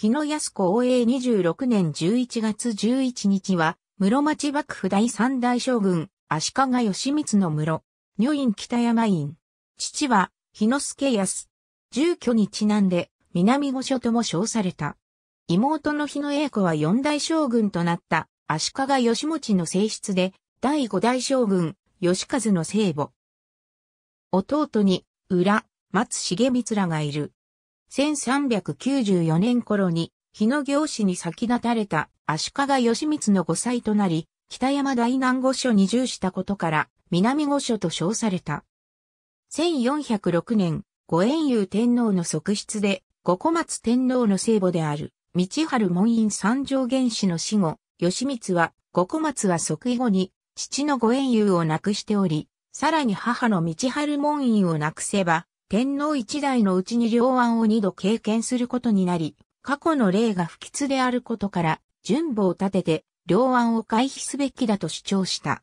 日野安子応永26年11月11日は、室町幕府第三代将軍、足利義満の室、女院北山院。父は、日野助康。住居にちなんで、南御所とも称された。妹の日野英子は四代将軍となった足利義持の正室で、第五代将軍、義和の聖母。弟に、裏、松重光らがいる。1394年頃に、日野行氏に先立たれた足利義満の5歳となり、北山大南御所に従したことから、南御所と称された。1406年、御縁友天皇の側室で、五小松天皇の聖母である、道春門院三条元氏の死後、義満は、五小松は即位後に、父の御縁友を亡くしており、さらに母の道春門院を亡くせば、天皇一代のうちに両案を二度経験することになり、過去の例が不吉であることから、順母を立てて、両案を回避すべきだと主張した。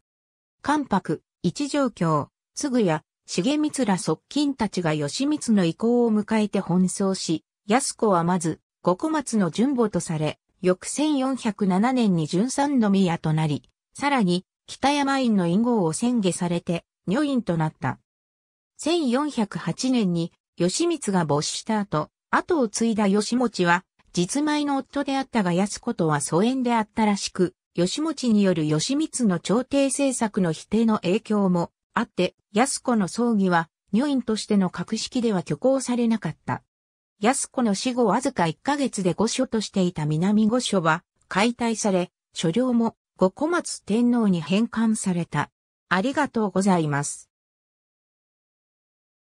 関白、一条京、つぐや、重光ら側近たちが義光の意向を迎えて奔走し、安子はまず、五小松の順母とされ、翌1407年に順三の宮となり、さらに、北山院の院号を宣下されて、女院となった。1408年に義満が没した後、後を継いだ義持は、実前の夫であったが安子とは疎遠であったらしく、義持による義満の朝廷政策の否定の影響もあって、安子の葬儀は、女院としての格式では挙行されなかった。安子の死後わずか1ヶ月で御所としていた南御所は解体され、所領も五小松天皇に返還された。ありがとうございます。